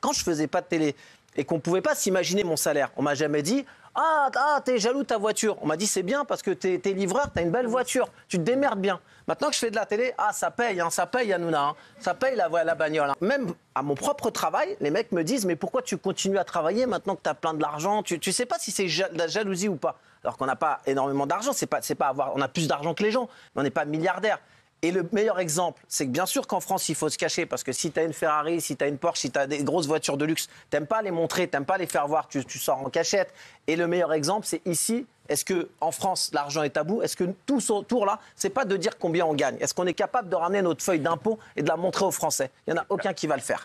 Quand je faisais pas de télé et qu'on pouvait pas s'imaginer mon salaire, on m'a jamais dit ah, ah t'es jaloux de ta voiture. On m'a dit c'est bien parce que t'es es livreur, t'as une belle voiture, tu te démerdes bien. Maintenant que je fais de la télé, ah ça paye, hein, ça paye Hanouna, hein. ça paye la, la bagnole. Hein. Même à mon propre travail, les mecs me disent mais pourquoi tu continues à travailler maintenant que t'as plein de l'argent tu, tu sais pas si c'est de la jalousie ou pas. Alors qu'on n'a pas énormément d'argent, c'est pas, pas avoir, on a plus d'argent que les gens, mais on n'est pas milliardaire. Et le meilleur exemple, c'est que bien sûr qu'en France, il faut se cacher, parce que si tu as une Ferrari, si tu as une Porsche, si tu as des grosses voitures de luxe, t'aimes pas les montrer, t'aimes pas les faire voir, tu, tu sors en cachette. Et le meilleur exemple, c'est ici, est-ce que en France l'argent est tabou Est-ce que tout ce tour là, c'est pas de dire combien on gagne Est-ce qu'on est capable de ramener notre feuille d'impôt et de la montrer aux Français Il y en a aucun qui va le faire.